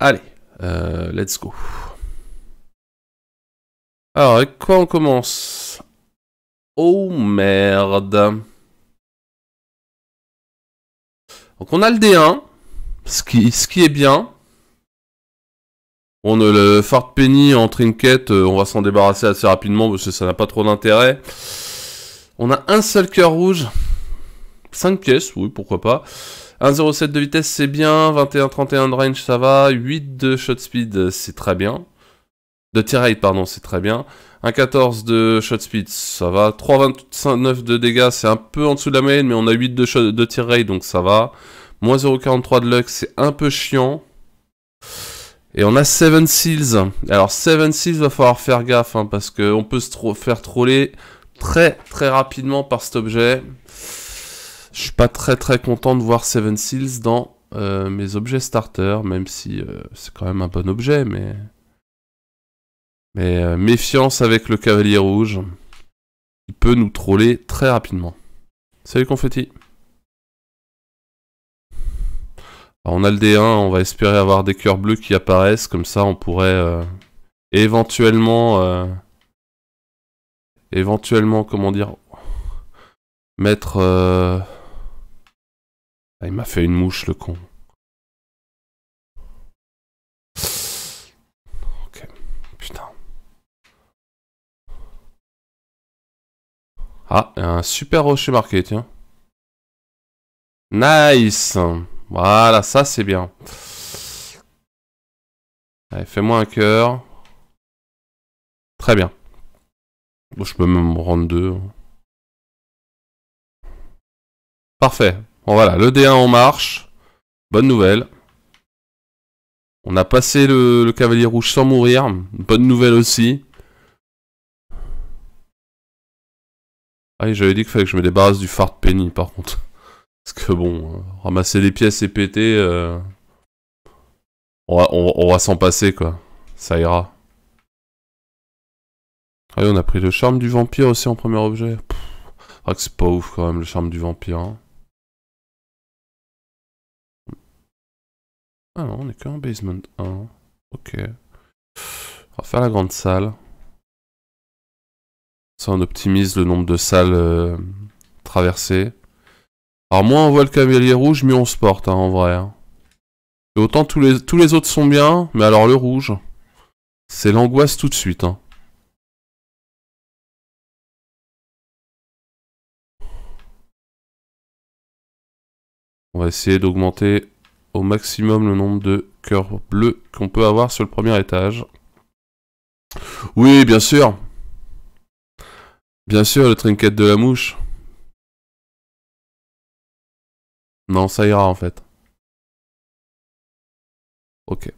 Allez, euh, let's go. Alors, avec quoi on commence Oh merde. Donc on a le D1, ce qui, ce qui est bien. On a le Fart Penny en trinket, euh, on va s'en débarrasser assez rapidement parce que ça n'a pas trop d'intérêt. On a un seul cœur rouge. 5 pièces, oui, pourquoi pas. 1,07 de vitesse, c'est bien. 21-31 de range, ça va. 8 de shot speed, c'est très bien. De tirade, pardon, c'est très bien. 1,14 de shot speed, ça va. 3,29 de dégâts, c'est un peu en dessous de la moyenne, mais on a 8 de, tir de donc ça va. Moins 0,43 de luck, c'est un peu chiant. Et on a 7 Seals. Alors 7 Seals, va falloir faire gaffe, hein, parce qu'on peut se faire troller très très rapidement par cet objet. Je suis pas très très content de voir Seven Seals dans euh, mes objets starter, même si euh, c'est quand même un bon objet, mais... Mais euh, méfiance avec le cavalier rouge. Il peut nous troller très rapidement. Salut confetti on a le D1, on va espérer avoir des cœurs bleus qui apparaissent, comme ça on pourrait éventuellement... éventuellement, comment dire... Mettre ah, il m'a fait une mouche, le con. Ok, putain. Ah, un super rocher marqué, tiens. Nice Voilà, ça c'est bien. Allez, fais-moi un cœur. Très bien. je peux même rendre deux. Parfait. Bon voilà, le D1 en marche. Bonne nouvelle. On a passé le, cavalier rouge sans mourir. Bonne nouvelle aussi. Ah, j'avais dit qu'il fallait que je me débarrasse du phare de Penny, par contre. Parce que bon, euh, ramasser les pièces et péter... Euh, on va, s'en passer, quoi. Ça ira. Ah oui, on a pris le charme du vampire aussi en premier objet. Ah, c'est pas ouf, quand même, le charme du vampire. Hein. Ah non, on est qu'en basement 1. Ok. On va faire la grande salle. Ça, on optimise le nombre de salles euh, traversées. Alors moins on voit le cavalier rouge, mieux on se porte, hein, en vrai. Hein. Et autant tous les, tous les autres sont bien, mais alors le rouge, c'est l'angoisse tout de suite. Hein. On va essayer d'augmenter au maximum le nombre de cœurs bleus qu'on peut avoir sur le premier étage. Oui, bien sûr. Bien sûr, le trinket de la mouche. Non, ça ira en fait. Ok.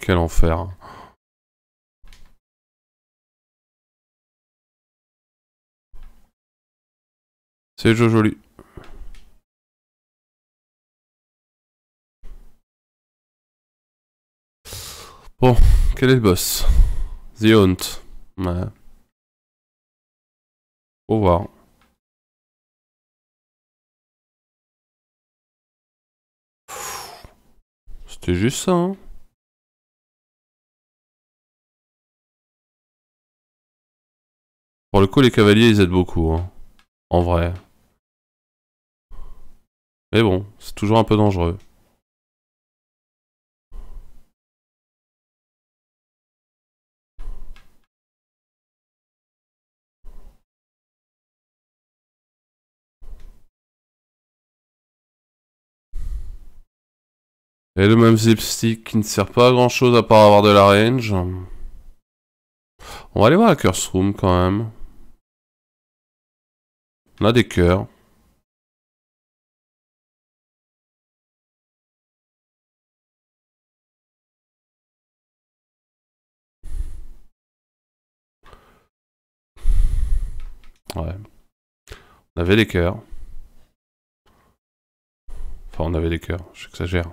quel enfer. C'est joli. Bon, quel est le boss The Hunt. Au revoir. C'était juste ça, hein Pour le coup, les cavaliers, ils aident beaucoup. Hein. En vrai. Mais bon, c'est toujours un peu dangereux. Et le même zipstick qui ne sert pas à grand chose à part avoir de la range. On va aller voir la curse room quand même. On a des cœurs. Ouais. On avait des cœurs. Enfin, on avait des cœurs, j'exagère.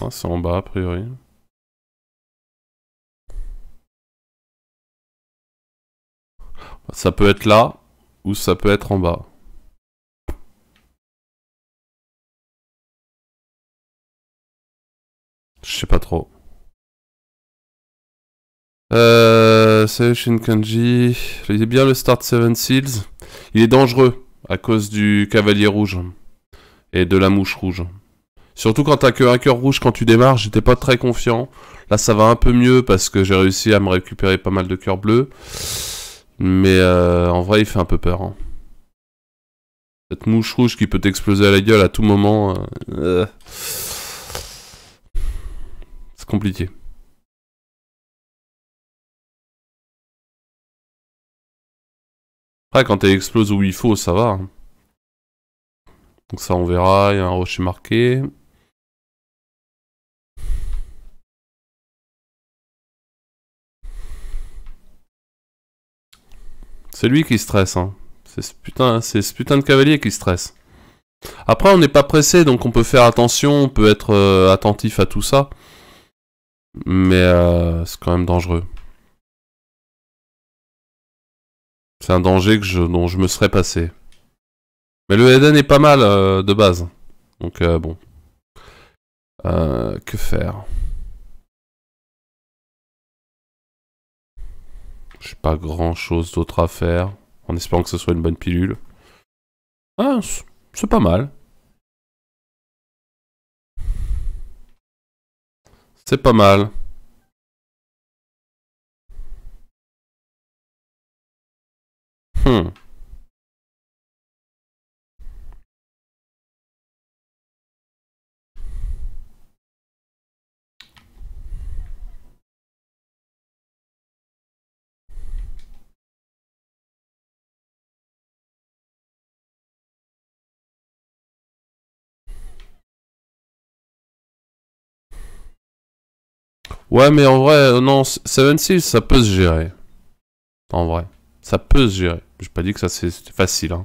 Ah, c'est en bas, a priori. Ça peut être là ou ça peut être en bas. Je sais pas trop. Euh, Shinkanji. Il est bien le start Seven Seals. Il est dangereux à cause du cavalier rouge et de la mouche rouge. Surtout quand t'as que un cœur rouge quand tu démarres, j'étais pas très confiant. Là ça va un peu mieux parce que j'ai réussi à me récupérer pas mal de cœurs bleus. Mais euh, en vrai, il fait un peu peur. Hein. Cette mouche rouge qui peut t'exploser à la gueule à tout moment. Euh, euh, c'est compliqué. Après, quand elle explose où il faut, ça va. Hein. Donc ça, on verra. Il y a un rocher marqué. C'est lui qui stresse. Hein. C'est ce putain, c'est de cavalier qui stresse. Après, on n'est pas pressé, donc on peut faire attention, on peut être euh, attentif à tout ça. Mais euh, c'est quand même dangereux. C'est un danger que je, dont je me serais passé. Mais le Eden est pas mal euh, de base. Donc bon. que faire J'ai pas grand chose d'autre à faire. En espérant que ce soit une bonne pilule. Ah, c'est pas mal. C'est pas mal. Hmm. Ouais, mais en vrai, euh, non, 7-6, ça peut se gérer. En vrai, ça peut se gérer. J'ai pas dit que ça c'est facile. Hein.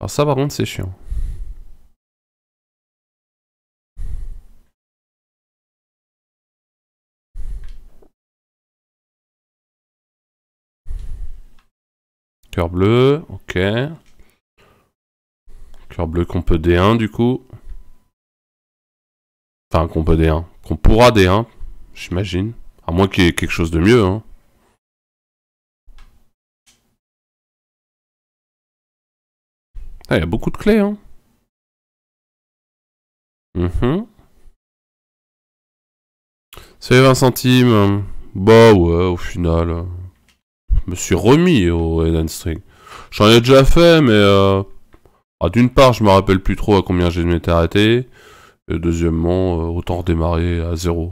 Alors ça par contre c'est chiant. Cœur bleu, ok. Cœur bleu qu'on peut D1 du coup. Enfin, qu'on peut D1. Qu'on pourra D1, j'imagine. À moins qu'il y ait quelque chose de mieux. Hein. Ah, il y a beaucoup de clés, hein. Mmh. C'est 20 centimes. Bah ouais, au final. Euh, je me suis remis au Eden String. J'en ai déjà fait, mais... Euh... Ah, D'une part, je me rappelle plus trop à combien j'ai m'étais arrêté. Et deuxièmement, euh, autant redémarrer à zéro.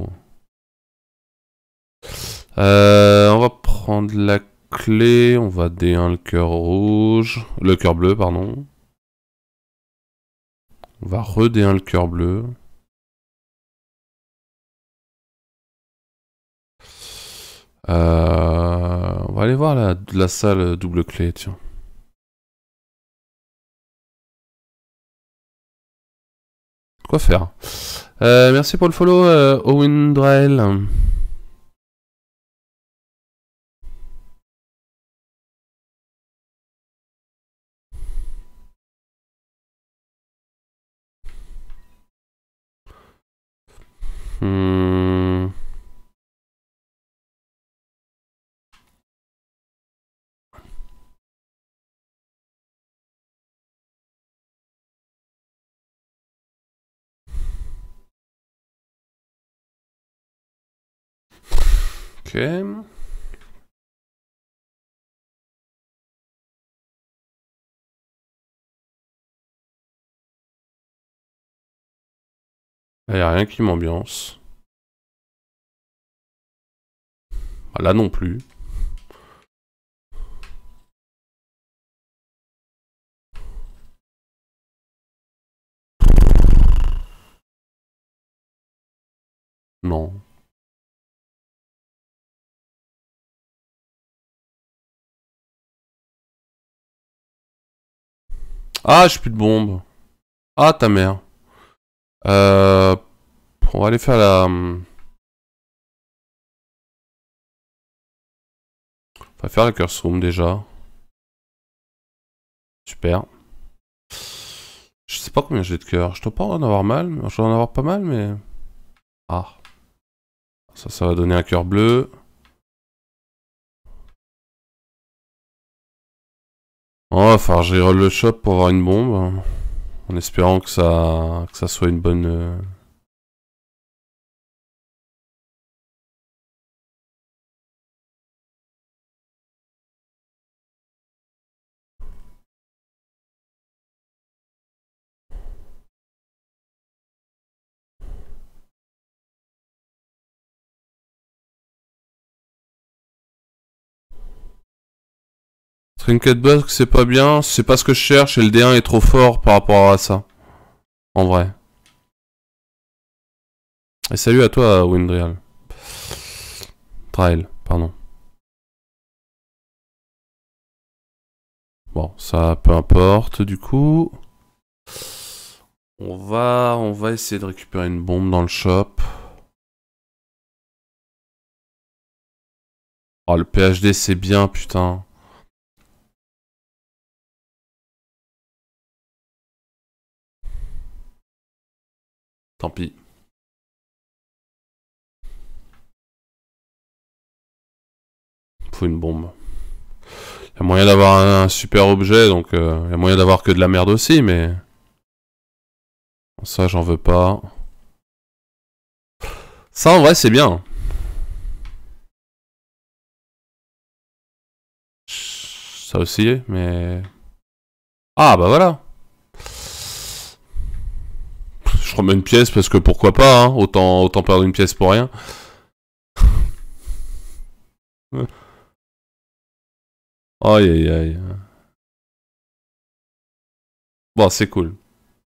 Euh, on va prendre la clé, on va D1 le cœur rouge, le cœur bleu, pardon. On va redé le cœur bleu. Euh, on va aller voir la salle double clé, tiens. quoi faire. Euh, merci pour le follow, euh, Owen Drael. Hmm. Il n'y a rien qui m'ambiance. Bah, là non plus. Non. Ah, j'ai plus de bombes. Ah, ta mère. Euh, on va aller faire la... On va faire la curse room déjà. Super. Je sais pas combien j'ai de cœur. Je dois pas en avoir mal. Je dois en avoir pas mal, mais... Ah. Ça, ça va donner un cœur bleu. On oh, va falloir gérer le shop pour avoir une bombe. Hein. En espérant que ça, que ça soit une bonne... Euh, Trinket c'est pas bien. C'est pas ce que je cherche et le D1 est trop fort par rapport à ça. En vrai. Et salut à toi, Windrial. Trail, pardon. Bon, ça, peu importe, du coup. On va, on va essayer de récupérer une bombe dans le shop. Oh, le PHD, c'est bien, putain. Tant pis. Faut une bombe. Il y a moyen d'avoir un, super objet, donc il euh, y a moyen d'avoir que de la merde aussi, mais... Ça, j'en veux pas. Ça, en vrai, c'est bien. Ça aussi, mais... Ah, bah voilà une pièce parce que pourquoi pas, hein. autant, autant perdre une pièce pour rien. aïe aïe aïe. Bon, c'est cool.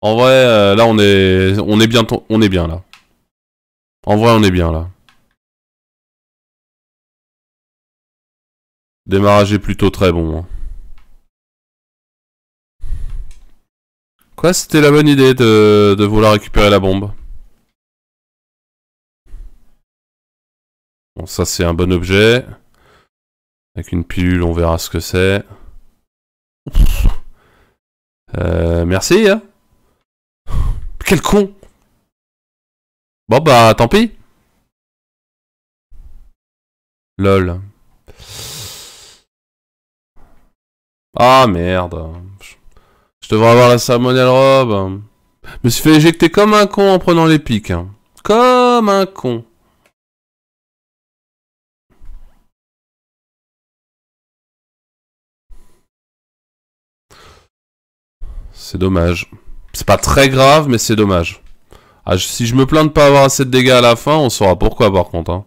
En vrai, euh, là on est, on est bien, on est bien là. En vrai, on est bien là. Démarrage est plutôt très bon. Hein. Quoi, c'était la bonne idée de, de vouloir récupérer la bombe Bon, ça c'est un bon objet. Avec une pilule, on verra ce que c'est. Euh, merci, hein Quel con Bon bah, tant pis. Lol. Ah merde. Je devrais avoir la salmonelle robe. Je me suis fait éjecter comme un con en prenant les pics. Hein. Comme un con. C'est dommage. C'est pas très grave, mais c'est dommage. Ah, si je me plains de pas avoir assez de dégâts à la fin, on saura pourquoi par contre. Hein.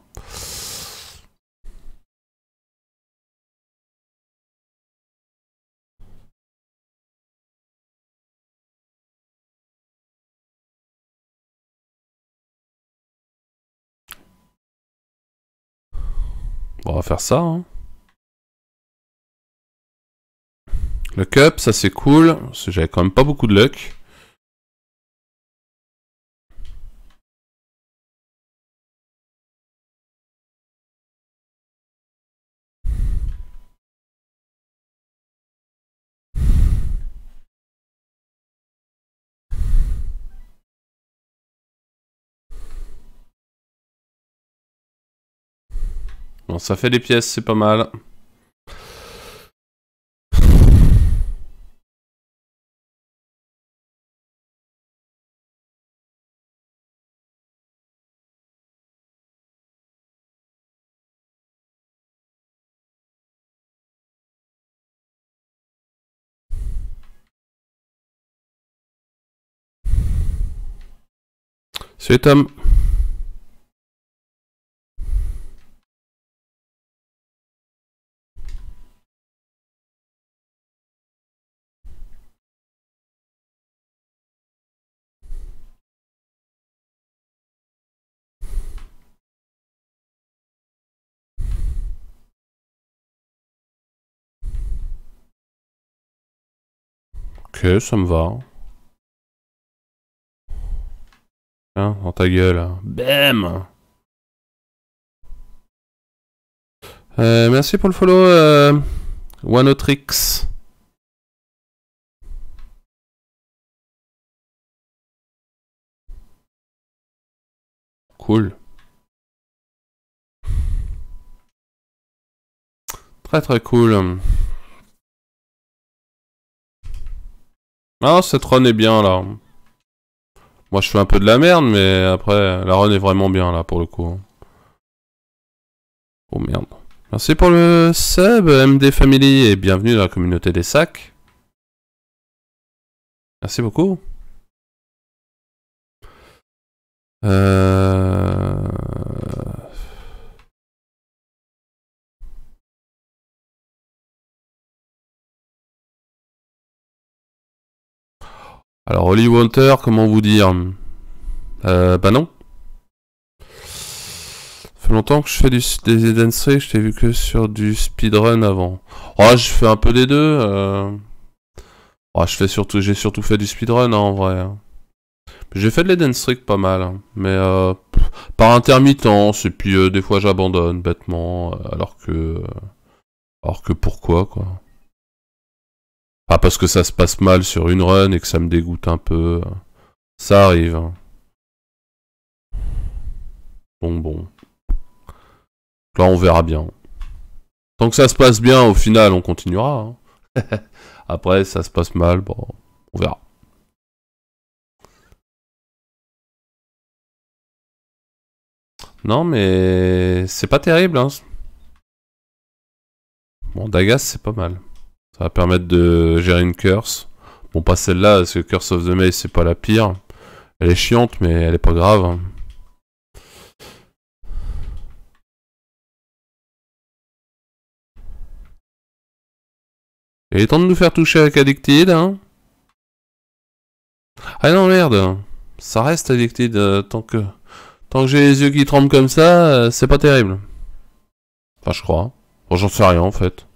on va faire ça. Hein. Le cup, ça c'est cool. J'avais quand même pas beaucoup de luck. ça fait des pièces, c'est pas mal. C'est Tom. ça me va. Hein, dans ta gueule. Bam euh, Merci pour le follow, euh, OneOtrix. Cool. Très très cool. Ah, cette run est bien, là. Moi, je fais un peu de la merde, mais après, la run est vraiment bien, là, pour le coup. Oh, merde. Merci pour le sub, MD Family, et bienvenue dans la communauté des sacs. Merci beaucoup. Euh... Alors, Holly Walter, comment vous dire euh, Bah non. Ça fait longtemps que je fais du, des Eden je t'ai vu que sur du speedrun avant. Oh, je fais un peu des deux. Euh. Oh, je fais surtout, j'ai surtout fait du speedrun hein, en vrai. Hein. J'ai fait de l'Eden pas mal, hein, mais euh, par intermittence, et puis euh, des fois j'abandonne bêtement, alors que... alors que pourquoi, quoi. Pas ah, parce que ça se passe mal sur une run et que ça me dégoûte un peu. Ça arrive. Hein. Bon, bon. Là, on verra bien. Tant que ça se passe bien, au final, on continuera. Hein. Après, ça se passe mal, bon, on verra. Non, mais c'est pas terrible. Hein. Bon, Dagas, c'est pas mal. Ça va permettre de gérer une curse. Bon, pas celle-là, parce que Curse of the Maze, c'est pas la pire. Elle est chiante, mais elle est pas grave. Hein. Il est temps de nous faire toucher avec Addicted, hein Ah non, merde Ça reste Addicted, euh, tant que... Tant que j'ai les yeux qui tremblent comme ça, euh, c'est pas terrible. Enfin, je crois. Bon, j'en sais rien, en fait.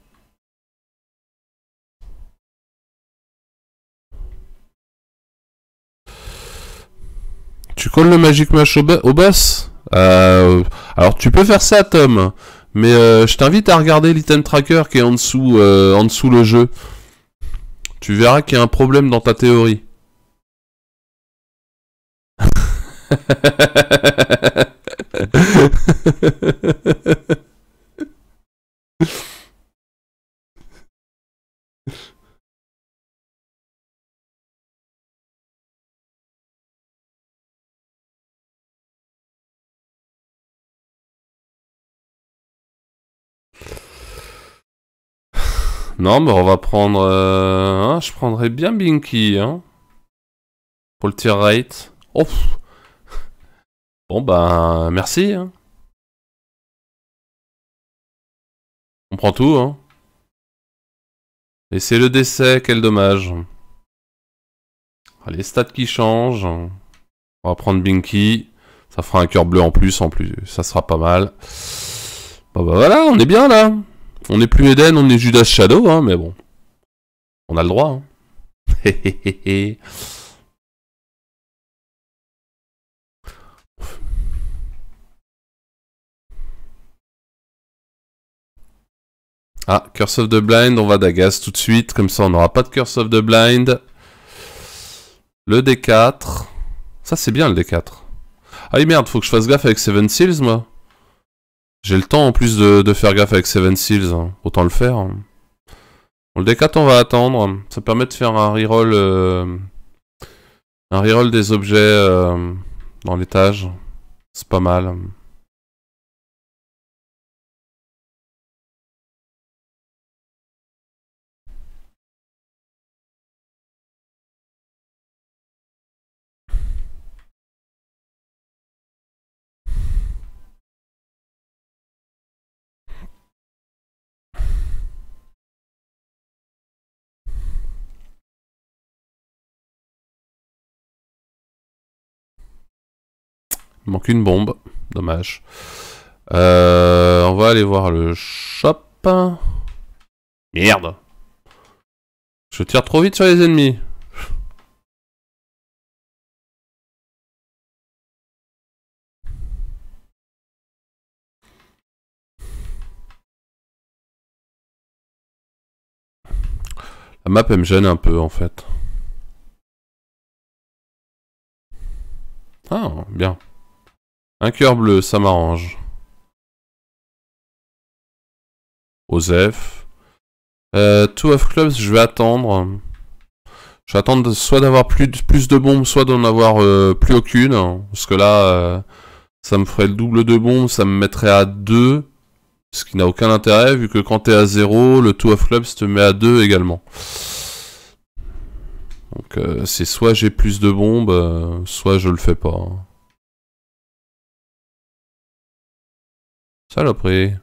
tu colles le Magic Mash au, boss euh, Alors tu peux faire ça Tom, mais euh, je t'invite à regarder l'item tracker qui est en dessous, euh, en dessous le jeu. Tu verras qu'il y a un problème dans ta théorie. Non, mais bah, on va prendre... Euh, hein, je prendrais bien Binky, hein. Pour le tier rate. Oh Bon, bah merci, hein. On prend tout, hein. Et c'est le décès, quel dommage. les stats qui changent. On va prendre Binky. Ça fera un cœur bleu en plus, en plus. Ça sera pas mal. Bah, bah voilà, on est bien là. On n'est plus Eden, on est Judas Shadow, hein, mais bon. On a le droit. Hein. ah, Curse of the Blind, on va d'Agas tout de suite, comme ça on n'aura pas de Curse of the Blind. Le D4. Ça c'est bien le D4. Ah oui merde, faut que je fasse gaffe avec Seven Seals moi. J'ai le temps en plus de, faire gaffe avec Seven Seals, hein. autant le faire. Hein. On le D4 on va attendre, ça permet de faire un reroll, euh, un reroll des objets euh, dans l'étage, c'est pas mal. Il manque une bombe. Dommage. Euh, on va aller voir le shop. Merde. Je tire trop vite sur les ennemis. La map elle me gêne un peu en fait. Ah, bien. Un cœur bleu, ça m'arrange. Osef. Euh, two of clubs, je vais attendre. Je vais attendre soit d'avoir plus, de bombes, soit d'en avoir euh, plus aucune. Parce que là, euh, ça me ferait le double de bombes, ça me mettrait à 2. Ce qui n'a aucun intérêt, vu que quand t'es à 0, le two of clubs te met à 2 également. Donc c'est soit j'ai plus de bombes, soit je le fais pas. Saloperie.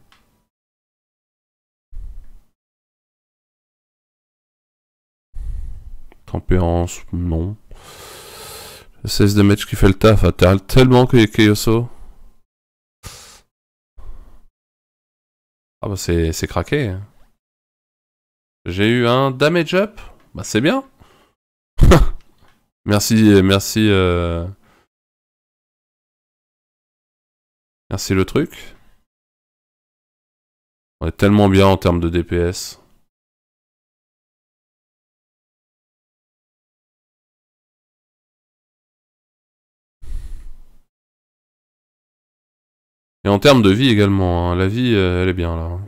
Tempérance, non. cesse 16 de match qui fait le taf, ah, terre tellement que Keyoso. Ah bah c'est craqué. Hein. J'ai eu un damage up. Bah c'est bien. merci, merci. Euh... Merci le truc. On est tellement bien en termes de DPS. Et en termes de vie également, hein. la vie euh, elle est bien là.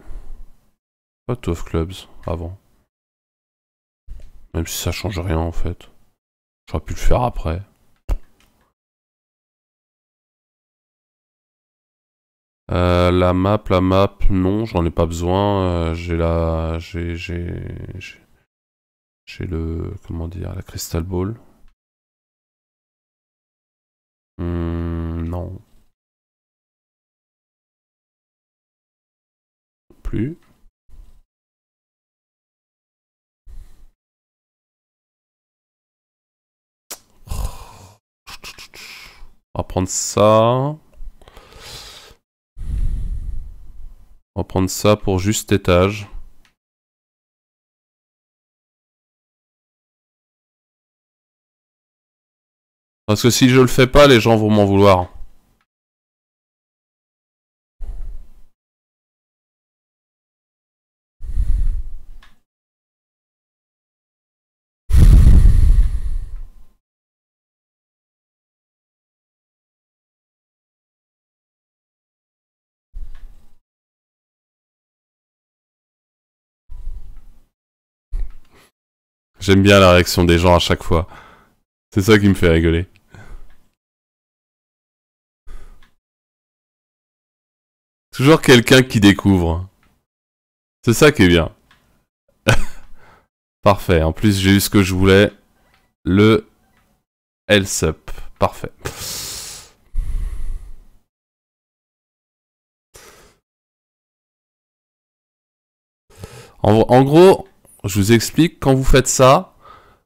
Pas of clubs avant. Même si ça change rien en fait. J'aurais pu le faire après. Euh, la map, la map, non, j'en ai pas besoin. Euh, j'ai la. J'ai. J'ai le. Comment dire La Crystal Ball. Hmm, non. Plus. Oh. On va prendre ça. On va prendre ça pour juste étage. Parce que si je le fais pas, les gens vont m'en vouloir. J'aime bien la réaction des gens à chaque fois. C'est ça qui me fait rigoler. Toujours quelqu'un qui découvre. C'est ça qui est bien. Parfait. En plus, j'ai eu ce que je voulais. Le Else Up. Parfait. en gros, je vous explique, quand vous faites ça,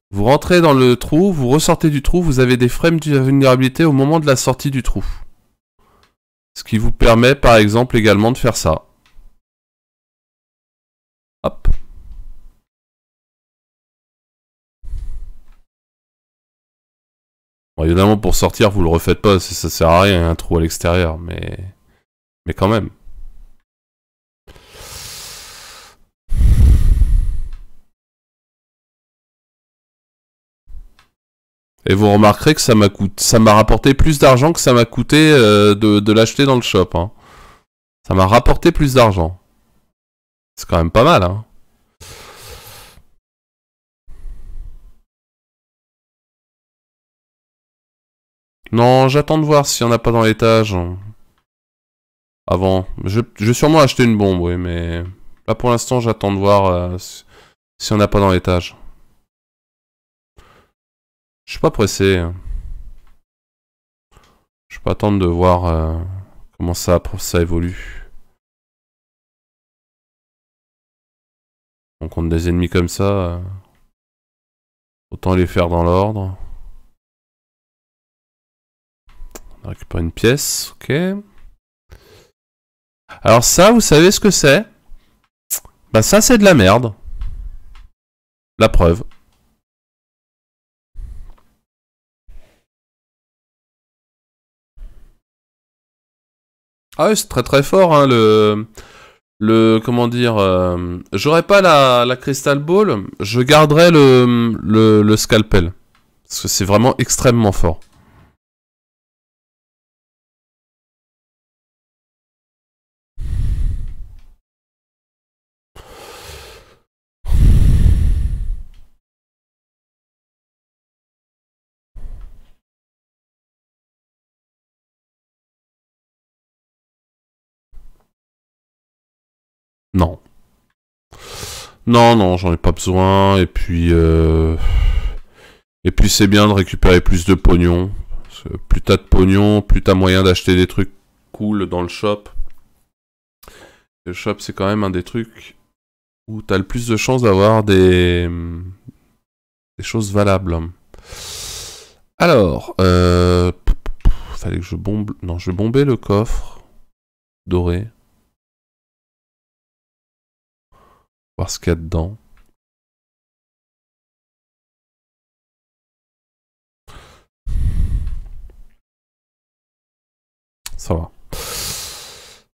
vous rentrez dans le trou, vous ressortez du trou, vous avez des frames de vulnérabilité au moment de la sortie du trou. Ce qui vous permet par exemple également de faire ça. Hop. Bon, évidemment pour sortir vous le refaites pas, ça, ça sert à rien un trou à l'extérieur, mais... mais quand même. Et vous remarquerez que ça m'a coûté, ça m'a rapporté plus d'argent que ça m'a coûté euh, de, l'acheter dans le shop. Hein. Ça m'a rapporté plus d'argent. C'est quand même pas mal. Hein. Non, j'attends de voir s'il n'y en a pas dans l'étage. Avant. Je, vais sûrement acheter une bombe, oui, mais... Là, pour l'instant, j'attends de voir euh, si s'il n'y en a pas dans l'étage. Je suis pas pressé. Hein. Je pas attendre de voir euh, comment ça, évolue. On compte des ennemis comme ça. Euh. autant les faire dans l'ordre. On récupère une pièce, ok. Alors ça, vous savez ce que c'est Bah ça, c'est de la merde. La preuve. Ah oui, c'est très très fort, hein, le... Le... Comment dire... Euh, j'aurais pas la, la, Crystal Ball, je garderai le, le Scalpel. Parce que c'est vraiment extrêmement fort. Non, non, j'en ai pas besoin. Et puis, euh, et puis c'est bien de récupérer plus de pognon. plus t'as de pognon, plus t'as moyen d'acheter des trucs cool dans le shop. Le shop, c'est quand même un des trucs où t'as le plus de chances d'avoir des... des choses valables. Alors, euh... fallait que je bombe. Non, je bombais le coffre doré. Voir ce qu'il y a dedans. Ça va.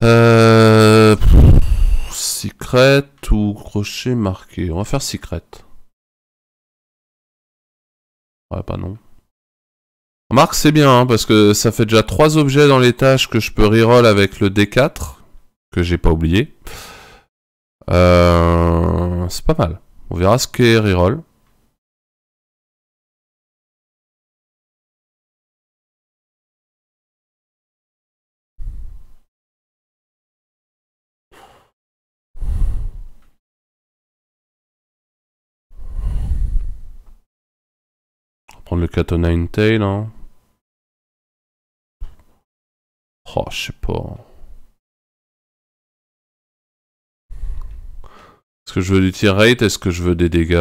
Euh... Secret ou crochet marqué On va faire secret. Ouais, pas non. Remarque, c'est bien, hein, parce que ça fait déjà trois objets dans les tâches que je peux reroll avec le D4, que j'ai pas oublié. Euh, c'est pas mal. On verra ce qu'est reroll. prendre le 9 Tail. Hein. Oh, je sais pas. Est-ce que je veux du tir rate Est-ce que je veux des dégâts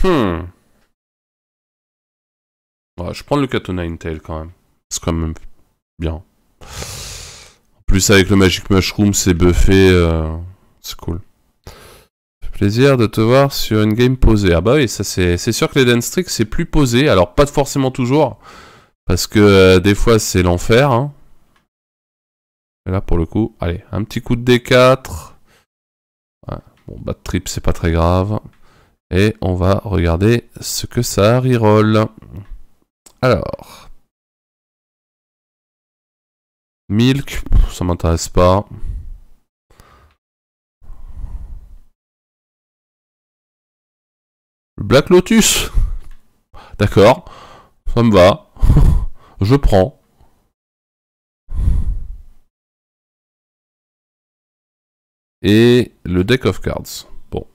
Hmm. je prends le Katona Intel quand même. C'est quand même bien. En plus, avec le Magic Mushroom, c'est buffé. Euh, c'est cool. Plaisir de te voir sur une game posée. Ah bah oui, ça c'est sûr que les Dance c'est plus posé. Alors pas forcément toujours. Parce que euh, des fois c'est l'enfer. Hein. Et là pour le coup, allez, un petit coup de D4. Ouais. Bon, bad trip c'est pas très grave. Et on va regarder ce que ça reroll. Alors. Milk, ça m'intéresse pas. Black Lotus D'accord, ça me va. je prends. Et le deck of cards. Bon.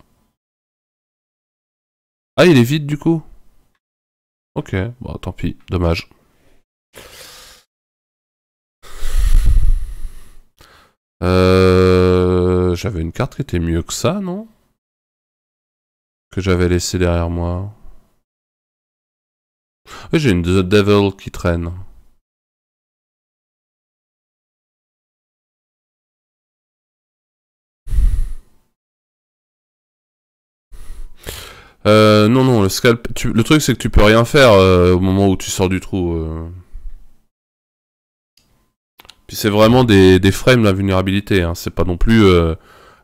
Ah, il est vide du coup Ok, bon, tant pis, dommage. Euh, j'avais une carte qui était mieux que ça, non Que j'avais laissée derrière moi. J'ai une The Devil qui traîne. Euh, non, non, le scalp. le truc, c'est que tu peux rien faire euh, au moment où tu sors du trou. Euh. Puis c'est vraiment des, des frames l'invulnérabilité. Hein. C'est pas non plus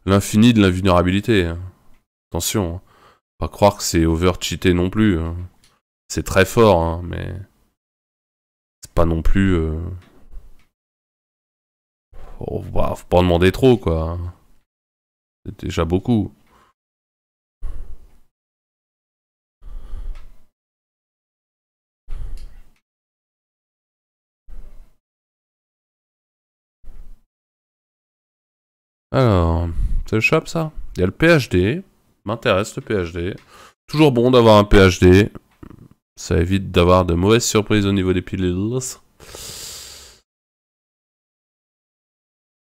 l'infini de l'invulnérabilité. Hein. Attention. Hein. Pas croire que c'est over-cheaté non plus. Hein. C'est très fort, hein, mais c'est pas non plus. Oh, bah, faut pas en demander trop, quoi. C'est déjà beaucoup. Alors, c'est le shop ça Il y a le PhD. M'intéresse le PhD. Toujours bon d'avoir un PhD. Ça évite d'avoir de mauvaises surprises au niveau des pilules.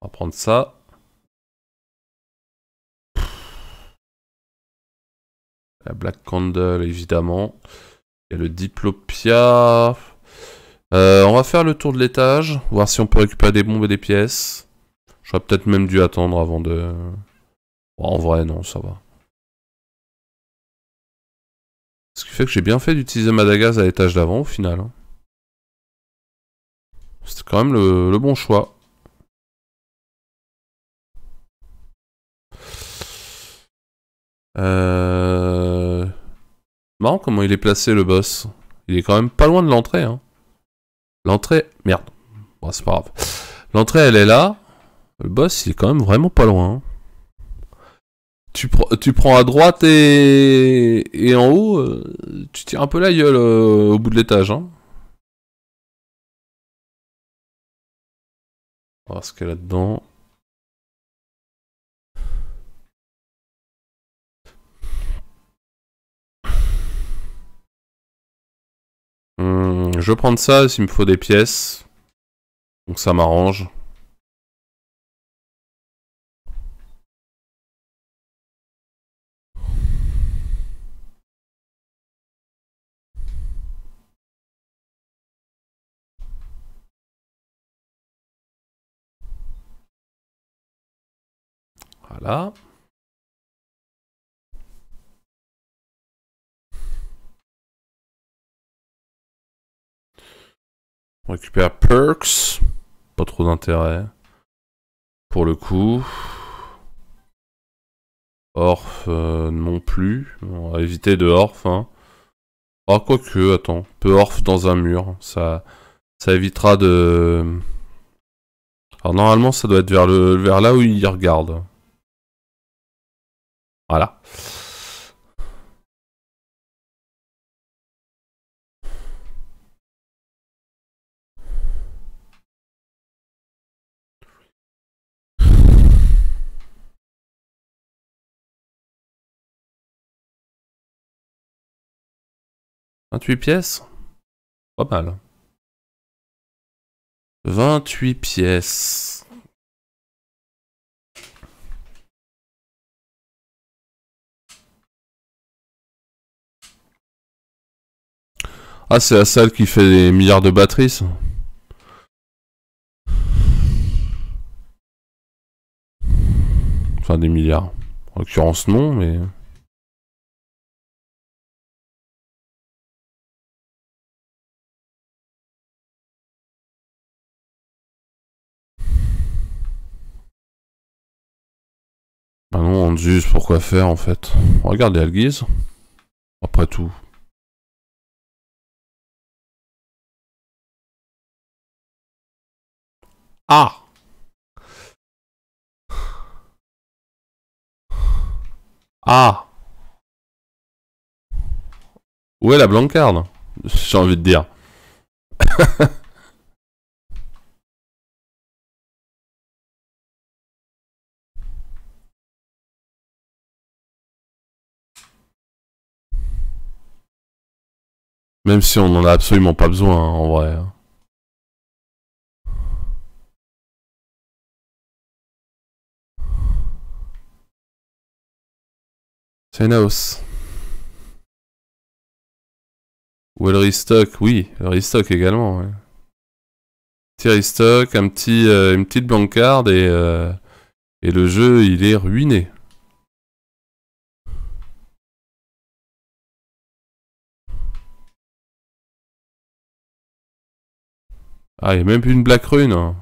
On va prendre ça. La Black Candle, évidemment. Et le Diplopia. Euh, on va faire le tour de l'étage, voir si on peut récupérer des bombes et des pièces. J'aurais peut-être même dû attendre avant de... en vrai, non, ça va. Ce qui fait que j'ai bien fait d'utiliser Madagas à l'étage d'avant au final. Hein. C'était quand même le, bon choix. Euh... Marrant comment il est placé le boss. Il est quand même pas loin de l'entrée. Hein. L'entrée... Merde. Bon, c'est pas grave. L'entrée, elle est là. Le boss, il est quand même vraiment pas loin. Hein tu, prends à droite et, et en haut, euh, tu tires un peu la gueule euh, au bout de l'étage. Hein. On va voir ce qu'il a là-dedans. Hum, je vais prendre ça s'il me faut des pièces. Donc ça m'arrange. On récupère Perks. Pas trop d'intérêt. Pour le coup. Orf euh, non plus. On va éviter de Orf. Hein. Ah, quoi que, attends. Peu Orf dans un mur. Ça, ça évitera de... Alors normalement ça doit être vers, le, vers là où il regarde. Voilà. 28 pièces Pas mal. 28 pièces. Ah, c'est la salle qui fait des milliards de batteries, Enfin, des milliards. En l'occurrence, non, mais... Bah non, on juge, pour quoi faire en fait. Regardez Alguise. Après tout, Ah Ah Où est la blancarde J'ai envie de dire. Même si on n'en a absolument pas besoin, hein, en vrai. Hein. C'est Naos. Ou elle restock, oui, elle restock également. Ouais. Petit restock, un petit, euh, une petite bancard et, euh, et le jeu il est ruiné. Ah, il n'y a même plus une Black Rune. Hein.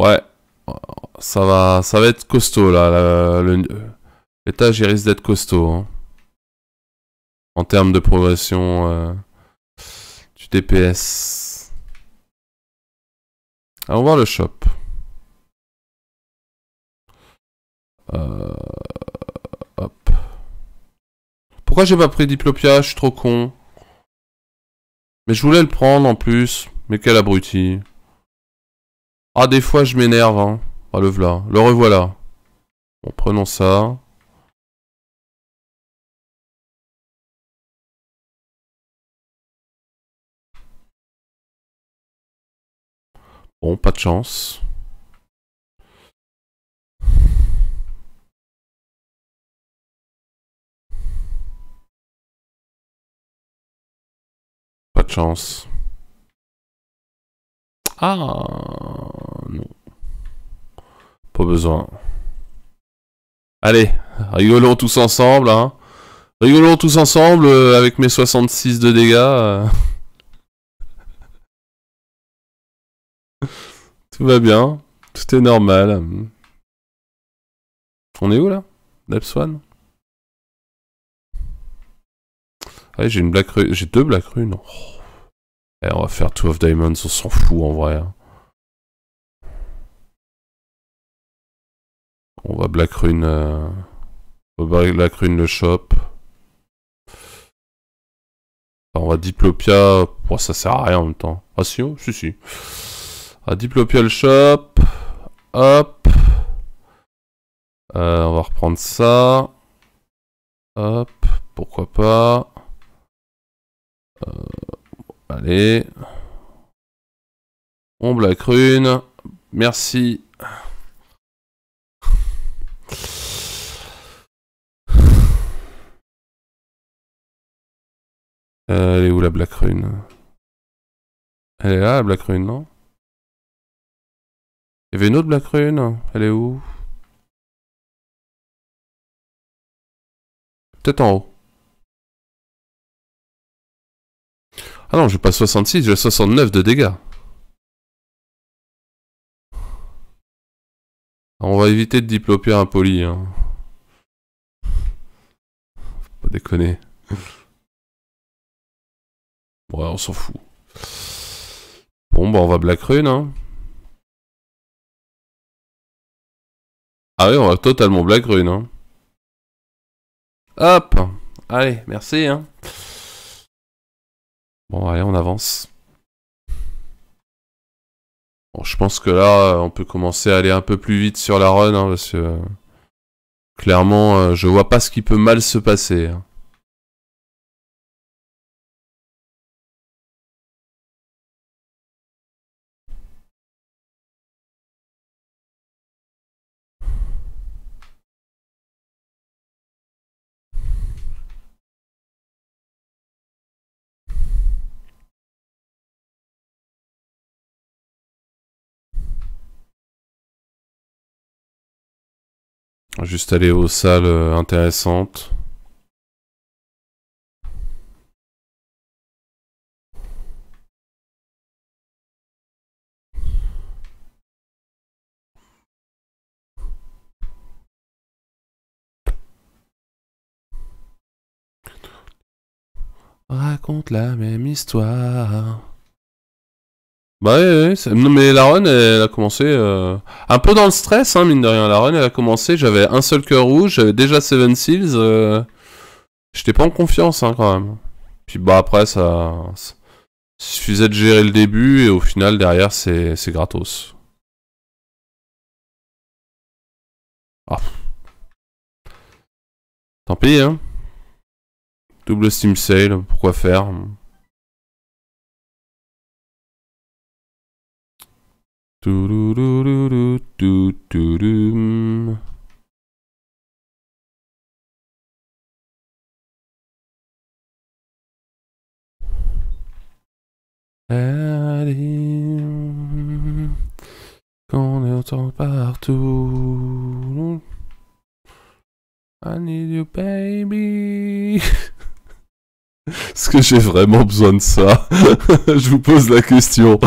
Ouais, ça va, ça va être costaud là. Euh, l'étage, il risque d'être costaud. Hein. En termes de progression euh, du DPS. Allons voir le shop. Euh, Pourquoi j'ai pas pris Diplopia Je suis trop con. Mais je voulais le prendre en plus. Mais quel abruti. Ah, des fois, je m'énerve, hein. Ah, le voilà. Le revoilà. Bon, prenons ça. Bon, pas de chance. Pas de chance. Ah non. Pas besoin. Allez, rigolons tous ensemble, hein. Rigolons tous ensemble euh, avec mes 66 de dégâts. Euh. tout va bien. Tout est normal. On est où là Swan Ah, j'ai une black J'ai deux black runes. Et eh, on va faire 2 of Diamonds, on s'en fout en vrai. Hein. On va Black Rune, euh, on va Black Rune le shop. on va Diplopia, bon, ça sert à rien en même temps. Ah si, oh, si, si. On Diplopia le shop. Hop. Euh, on va reprendre ça. Hop, pourquoi pas. Euh... Allez. On black rune. Merci. Euh, elle est où la black rune Elle est là la black rune, non Il y avait une autre black rune Elle est où Peut-être en haut. Ah non, j'ai pas 66, j'ai 69 de dégâts. On va éviter de diplopier un poli. Hein. Faut pas déconner. ouais, on s'en fout. Bon, bah on va Black Rune. Hein. Ah oui, on va totalement Black Rune. Hein. Hop Allez, merci. Hein. Bon, allez, on avance. Bon, je pense que là, on peut commencer à aller un peu plus vite sur la run, hein, parce que... Clairement, euh, je vois pas ce qui peut mal se passer. Hein. juste aller aux salles euh, intéressantes. raconte la même histoire. Bah oui ouais non, mais la run, elle, a commencé euh, un peu dans le stress, hein, mine de rien. La run, elle a commencé, j'avais un seul cœur rouge, j'avais déjà Seven Seals. Euh, j'étais pas en confiance, hein, quand même. Puis bah après, ça... suffisait de gérer le début, et au final, derrière, c'est gratos. Ah. Tant pis, hein. Double Steam Sale, pourquoi faire Allez, qu'on entend partout. I need you, baby. Est-ce que j'ai vraiment besoin de ça Je vous pose la question.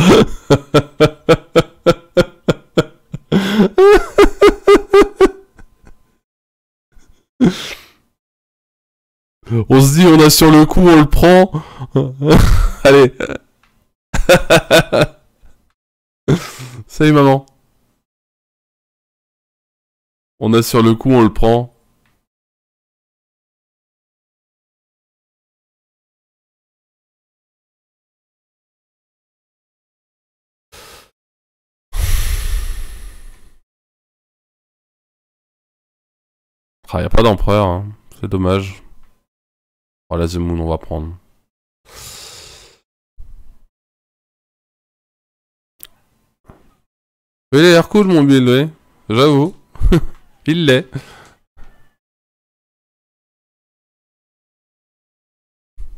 on se dit, on a sur le coup, on le prend. Allez. Salut maman. On a sur le coup, on le prend. Il ah, n'y a pas d'empereur, hein. c'est dommage. Voilà, The Moon, on va prendre. Il a l'air cool mon build, J'avoue. Il l'est.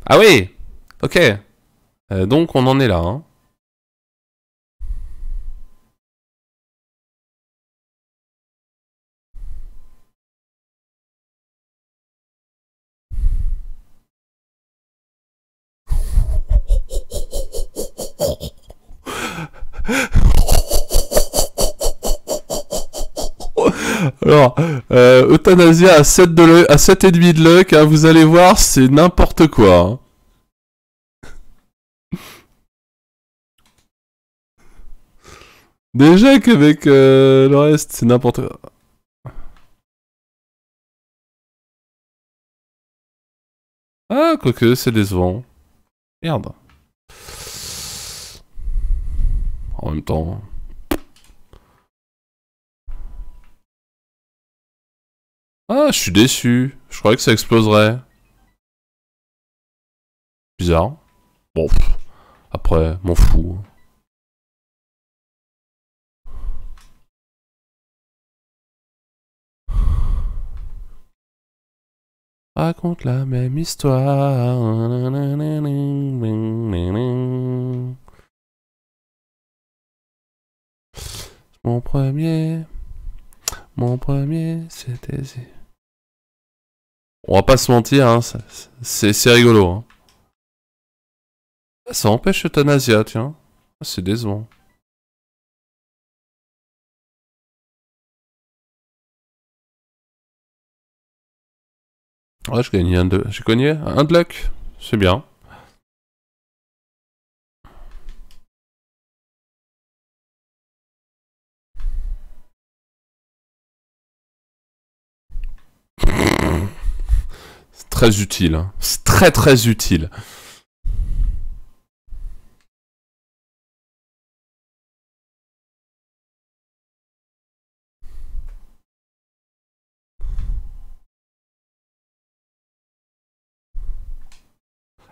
Ah oui Ok. Euh, donc on en est là. Hein. Alors, euh, Euthanasia à 7 de 7,5 de luck, hein, vous allez voir, c'est n'importe quoi. Hein. Déjà qu'avec euh, le reste, c'est n'importe quoi. Ah, quoique, c'est décevant. Merde. En même temps... Ah, je suis déçu. Je croyais que ça exploserait. Bizarre. Bon, après, m'en fous. Raconte la même histoire. Mon premier, mon premier, c'était... On va pas se mentir, hein, c'est rigolo. Hein. Ça empêche Euthanasia, tiens. C'est décevant. Ouais, je gagne un de... J'ai gagné un de luck. C'est bien. très utile. Hein. C'est très très utile.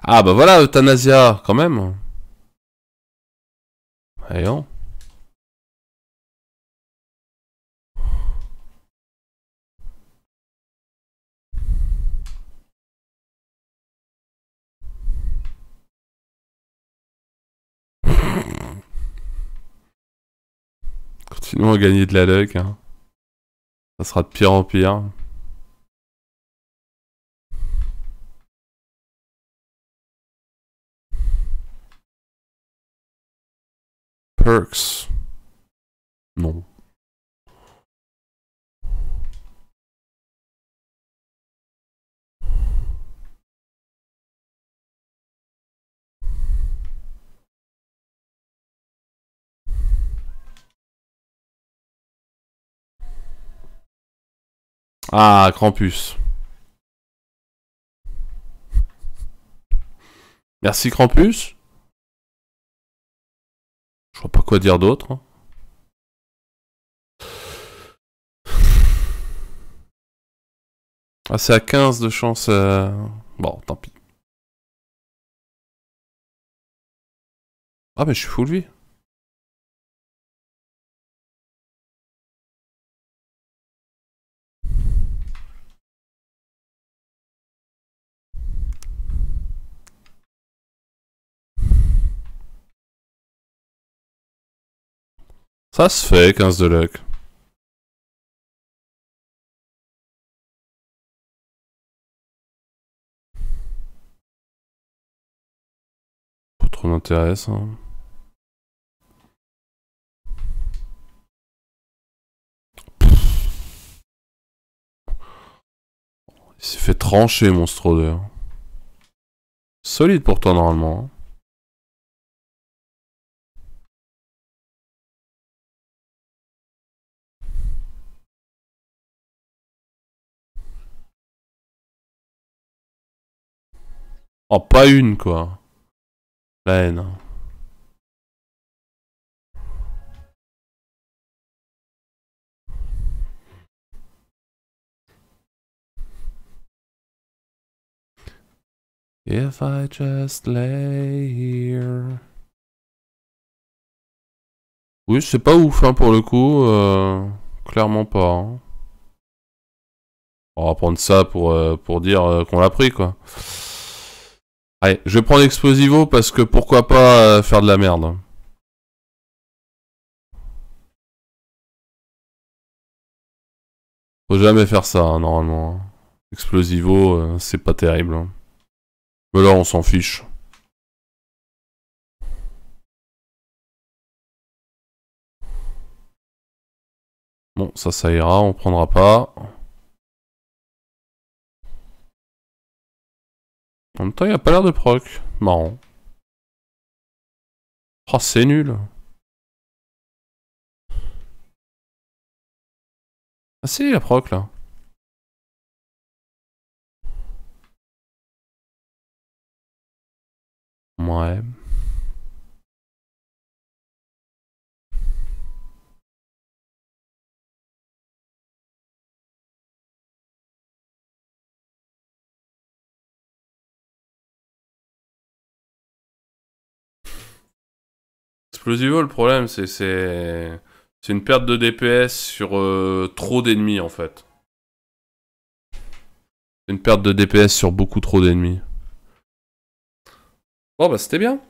Ah bah voilà, euthanasia, quand même. on va gagner de la luck. Hein. Ça sera de pire en pire. Perks. Non. Ah, Crampus, Merci Krampus. Je vois pas quoi dire d'autre. Hein. Ah, c'est à 15 de chance. Euh, bon, tant pis. Ah, mais je suis fou, lui. Ça se fait, 15 de luck. Pas trop d'intérêt, ça. Il s'est fait trancher, mon strodeur. Solide toi, normalement. Hein. Oh, pas une, quoi. La haine. Hein. If I just lay here. Oui, c'est pas ouf, hein, pour le coup. Euh, clairement pas. Hein. On va prendre ça pour, euh, pour dire euh, qu'on l'a pris, quoi je vais prendre Explosivo parce que pourquoi pas euh, faire de la merde. Faut jamais faire ça, hein, normalement. Explosivo, euh, c'est pas terrible. Hein. Mais là, on s'en fiche. Bon, ça, ça ira, on prendra pas. En même temps, il a pas l'air de proc. Marrant. Oh, c'est nul. Ah si, la proc, là. Ouais. le problème, c'est c'est une perte de DPS sur euh, trop d'ennemis en fait. Une perte de DPS sur beaucoup trop d'ennemis. Bon bah c'était bien.